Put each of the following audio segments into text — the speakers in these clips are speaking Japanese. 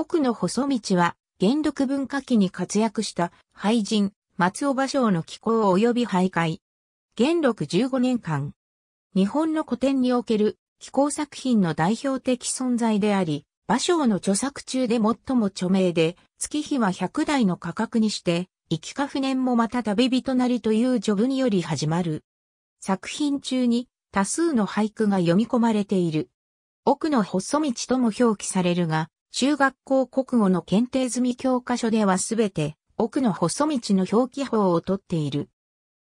奥の細道は、元禄文化期に活躍した俳人、松尾芭蕉の寄稿及び徘徊。元禄15年間。日本の古典における寄稿作品の代表的存在であり、芭蕉の著作中で最も著名で、月日は100台の価格にして、生きか不念もまた旅人なりという序文より始まる。作品中に多数の俳句が読み込まれている。奥の細道とも表記されるが、中学校国語の検定済み教科書ではすべて、奥の細道の表記法をとっている。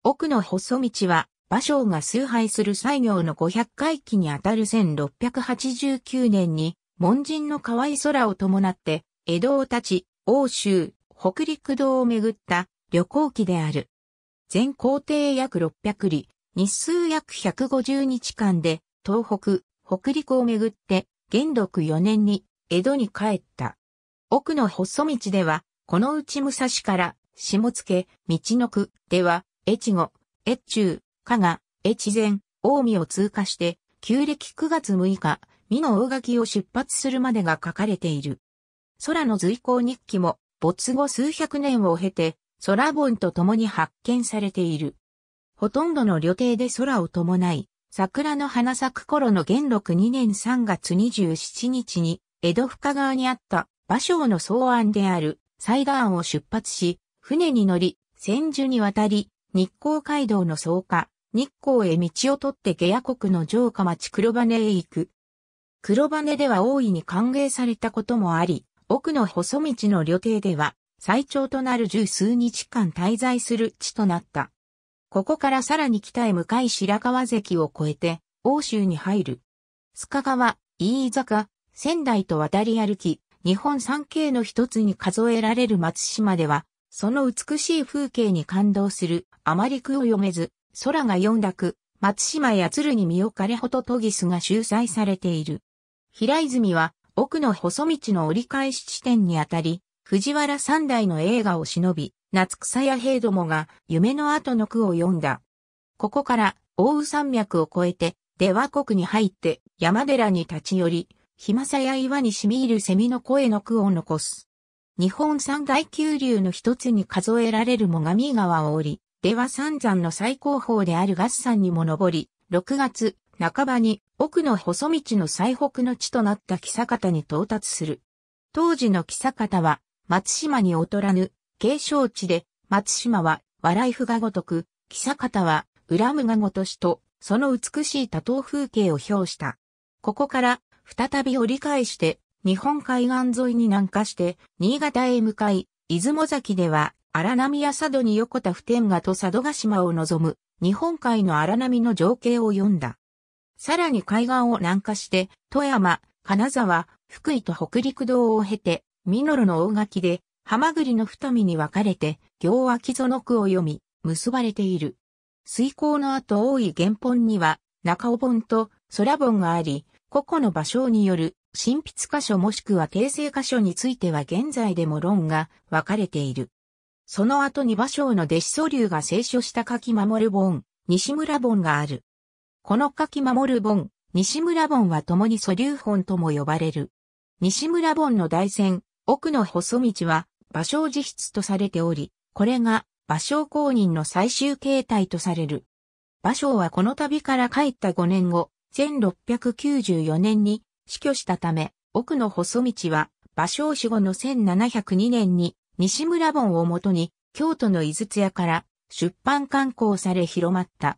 奥の細道は、馬将が崇拝する西行の500回忌にあたる1689年に、門人の河合空を伴って、江戸を立ち、欧州、北陸道を巡った旅行記である。全行程約600里、日数約150日間で、東北、北陸を巡って、元禄4年に江戸に帰った。奥の細道では、この内武蔵から、下野、道の区では、越後、越中、加賀、越前、大見を通過して、旧暦9月6日、美の大垣を出発するまでが書かれている。空の随行日記も、没後数百年を経て、空本と共に発見されている。ほとんどの旅程で空を伴い、桜の花咲く頃の元禄2年3月27日に、江戸深川にあった馬匠の草案である西岸を出発し、船に乗り、千住に渡り、日光街道の草下、日光へ道を取って下野国の城下町黒羽へ行く。黒羽では大いに歓迎されたこともあり、奥の細道の旅程では、最長となる十数日間滞在する地となった。ここからさらに北へ向かい白川関を越えて、欧州に入る。須賀川、飯坂、仙台と渡り歩き、日本三景の一つに数えられる松島では、その美しい風景に感動する、あまり句を読めず、空が四楽、松島や鶴に身を枯れほとぎすが集載されている。平泉は、奥の細道の折り返し地点にあたり、藤原三代の映画を忍び、夏草や兵どもが夢の後の句を読んだ。ここから、奥羽山脈を越えて、出羽国に入って山寺に立ち寄り、暇さや岩に染み入る蝉の声の句を残す。日本三大急流の一つに数えられる最上川を降り、出羽三山の最高峰である合山にも登り、6月、半ばに奥の細道の最北の地となった木坂田に到達する。当時の木坂田は松島に劣らぬ景勝地で、松島は笑い符がごとく、木坂田は恨むがごとしと、その美しい多頭風景を表した。ここから再び折り返して、日本海岸沿いに南下して、新潟へ向かい、出雲崎では、荒波や佐渡に横田普天賀と佐渡島を望む、日本海の荒波の情景を読んだ。さらに海岸を南下して、富山、金沢、福井と北陸道を経て、ミノルの大垣で、ハマグリの二見に分かれて、行脇園の句を読み、結ばれている。水耕の後多い原本には、中尾本と空本があり、個々の場所による新筆箇所もしくは訂正箇所については現在でも論が分かれている。その後に芭蕉の弟子祖流が聖書した書き守る本、西村本がある。この書き守る本、西村本は共に祖流本とも呼ばれる。西村本の大戦、奥の細道は、芭蕉自筆とされており、これが芭蕉公認の最終形態とされる。芭蕉はこの旅から帰った5年後、1694年に死去したため、奥の細道は、芭蕉死後の1702年に、西村本をもとに、京都の井津屋から出版刊行され広まった。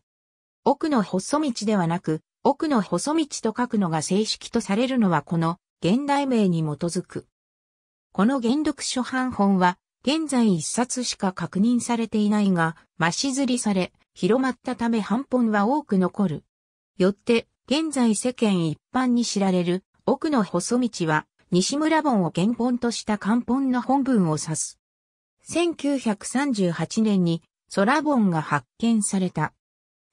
奥の細道ではなく、奥の細道と書くのが正式とされるのはこの現代名に基づく。この原読書版本は、現在一冊しか確認されていないが、増し刷りされ、広まったため版本は多く残る。よって、現在世間一般に知られる奥の細道は西村本を原本とした漢本の本文を指す。1938年に空本が発見された。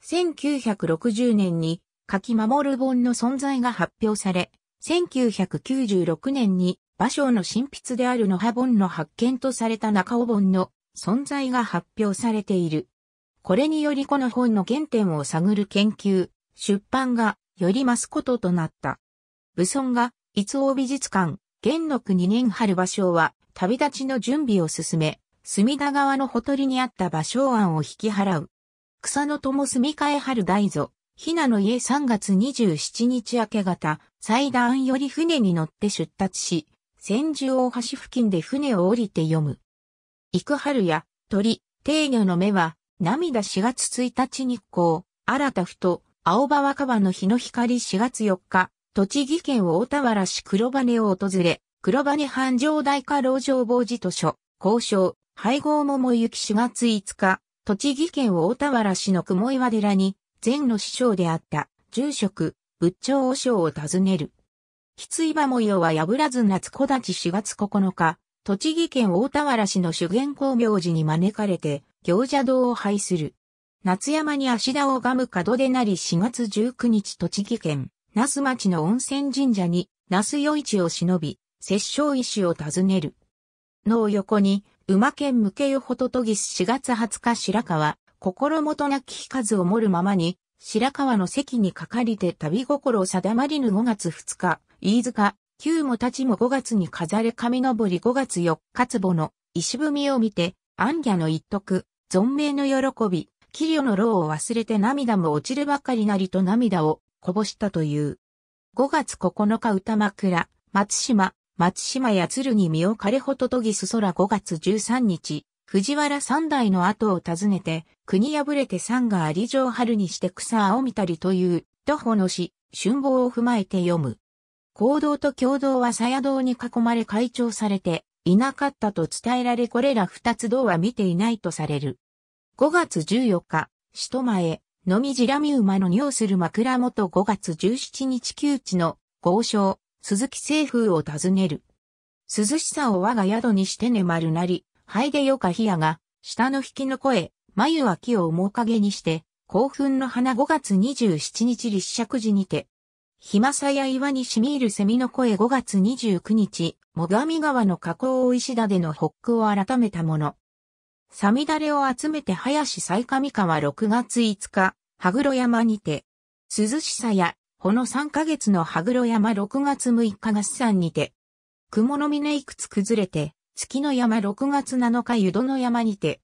1960年に書き守る本の存在が発表され、1996年に芭蕉の新筆である野葉本の発見とされた中尾本の存在が発表されている。これによりこの本の原点を探る研究、出版がより増すこととなった。武尊が、伊豆大美術館、元禄二年春場所は、旅立ちの準備を進め、隅田川のほとりにあった芭蕉庵を引き払う。草の友住み替え春大蔵、ひなの家3月27日明け方、祭壇より船に乗って出立し、千住大橋付近で船を降りて読む。幾春や鳥、定魚の目は、涙4月1日日光、新たふと、青葉若葉の日の光4月4日、栃木県大田原市黒羽を訪れ、黒羽繁盛大家老城防寺図書、交渉、配合桃行き4月5日、栃木県大田原市の雲岩寺に、前の師匠であった、住職、仏長和尚を訪ねる。筆岩模様は破らず夏小立ち4月9日、栃木県大田原市の修験工業寺に招かれて、行者堂を拝する。夏山に足田を拝む門でなり4月19日栃木県、那須町の温泉神社に、那須与一を忍び、摂政石を訪ねる。の横に、馬県向けよほととぎす4月20日白川、心もとなき数を盛るままに、白川の席にかかりて旅心定まりぬ5月2日、飯塚、旧もたちも5月に飾れ神登り5月4日壺の石踏みを見て、安家の一徳、存命の喜び、器量の労を忘れて涙も落ちるばかりなりと涙をこぼしたという。5月9日歌枕、松島、松島や鶴に身を枯れほととぎす空5月13日、藤原三代の後を訪ねて、国破れて山があり上春にして草を見たりという、徒歩の詩、春望を踏まえて読む。行動と共同は鞘道に囲まれ会長されて、いなかったと伝えられこれら二つ道は見ていないとされる。5月14日、首都前、のみじらみ馬の尿する枕元5月17日旧地の豪商、鈴木清風を訪ねる。涼しさを我が宿にして眠るなり、灰いでよかひやが、下の引きの声、眉は木を面影にして、興奮の花5月27日立石寺にて、ひまさや岩に染み入る蝉の声5月29日、最上川の河口を石田での北区を改めたもの。サミダレを集めて林最上川6月5日、羽黒山にて、涼しさや、ほの3ヶ月の羽黒山6月6日合算にて、雲の峰いくつ崩れて、月の山6月7日湯戸の山にて、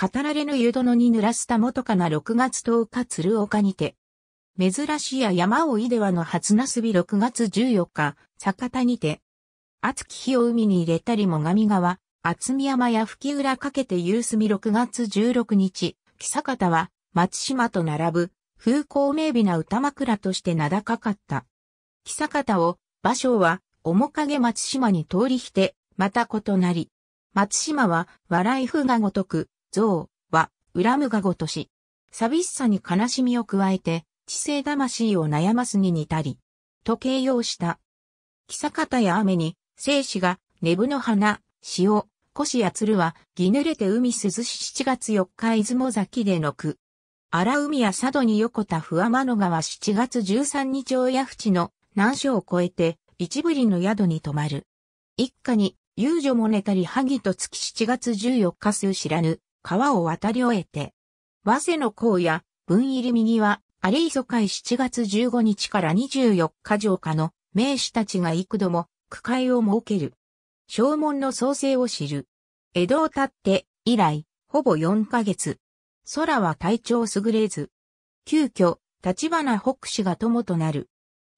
語られぬ湯殿に濡らすた元かな6月10日鶴岡にて、珍しいや山をいではの初なすび6月14日、坂田にて、熱き日を海に入れたりもがみ川、厚見山や吹浦かけて夕住6月16日、木坂田は松島と並ぶ風光明媚な歌枕として名高かった。木坂田を、芭蕉は面影松島に通りして、また異なり。松島は笑い風がごとく、像は恨むがごとし。寂しさに悲しみを加えて、知性魂を悩ますに似たり、と形容した。木坂田や雨に、生死が、ネブの花、潮、越谷鶴は、ぎぬれて海涼し7月4日出雲崎での句。荒海や佐渡に横田わまの川7月13日親淵の南所を越えて、一ぶりの宿に泊まる。一家に、遊女も寝たり萩と月7月14日数知らぬ、川を渡り終えて。和瀬の荒野、分入り右は、アリーソ会7月15日から24日上下の名士たちが幾度も区会を設ける。正門の創生を知る。江戸を経って以来、ほぼ4ヶ月。空は体調優れず。急遽、立花北氏が友となる。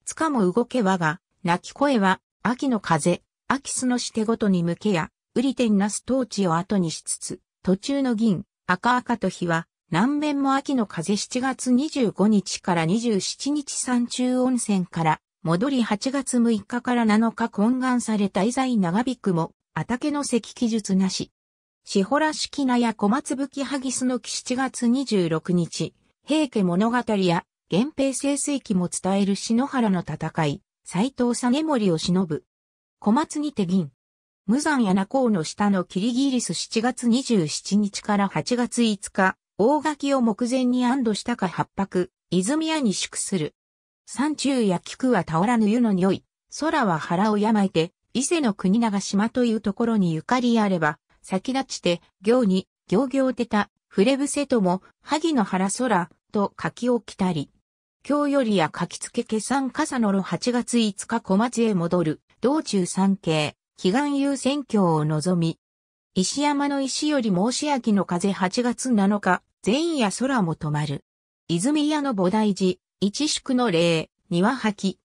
つかも動けはが、泣き声は、秋の風、秋すのしてごとに向けや、売り天なす当地を後にしつつ、途中の銀、赤赤と日は、南面も秋の風7月25日から27日山中温泉から戻り8月6日から7日懇願された遺財長引くも、畑の石記述なし。シホラきなや小松吹ハギスの木7月26日、平家物語や源平清水記も伝える篠原の戦い、斎藤実森を忍ぶ。小松にて銀。無残やな甲の下のキリギリス7月27日から8月5日、大垣を目前に安堵したか八白、泉屋に宿する。山中や菊は倒らぬ湯の匂い、空は腹を病いて、伊勢の国長島というところにゆかりあれば、先立ちて、行に、行行てた、触れ伏せとも、萩の原空、と書き起きたり。今日よりや書き付けけ算笠野の8月5日小町へ戻る、道中三景、祈願優先郷を望み。石山の石より申し明の風8月7日、前夜空も止まる。泉屋の菩提寺、一宿の霊、庭吐き。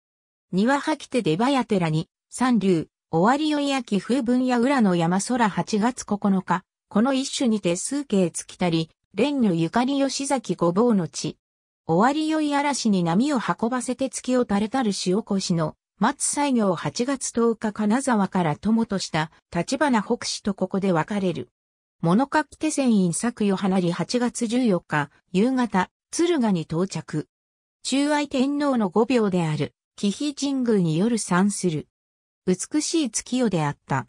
庭吐き手出や寺に、三流、終わりよい秋風分や裏の山空8月9日、この一種にて数形尽きたり、蓮のゆかり吉崎ごぼうの地。終わりよい嵐に波を運ばせて月を垂れたる塩越の、松西行8月10日金沢から友とした立花北市とここで別れる。物書き手船員作与花り8月14日、夕方、敦賀に到着。中愛天皇の御病である、紀比神宮による参する。美しい月夜であった。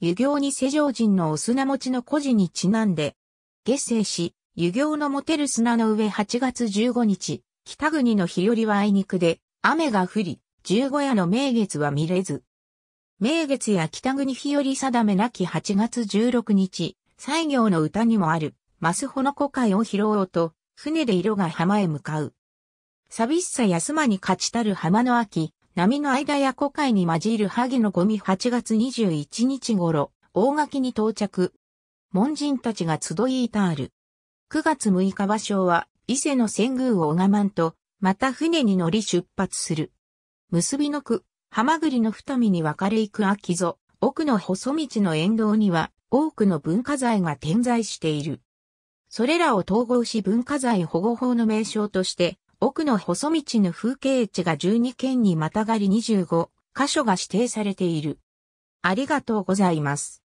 湯行に世上人のお砂持ちの古事にちなんで、下生し、湯行の持てる砂の上8月15日、北国の日和はあいにくで、雨が降り、十五夜の名月は見れず。名月や北国日和定めなき8月16日、西行の歌にもある、マスホの古海を拾おうと、船で色が浜へ向かう。寂しさ休まに勝ちたる浜の秋、波の間や古海に混じる萩のゴミ8月21日頃、大垣に到着。門人たちが集いいたある。9月6日場所は、伊勢の仙宮を拝まんと、また船に乗り出発する。結びの区、浜栗の二見に分かれ行く秋ぞ、奥の細道の沿道には、多くの文化財が点在している。それらを統合し文化財保護法の名称として、奥の細道の風景地が12県にまたがり25箇所が指定されている。ありがとうございます。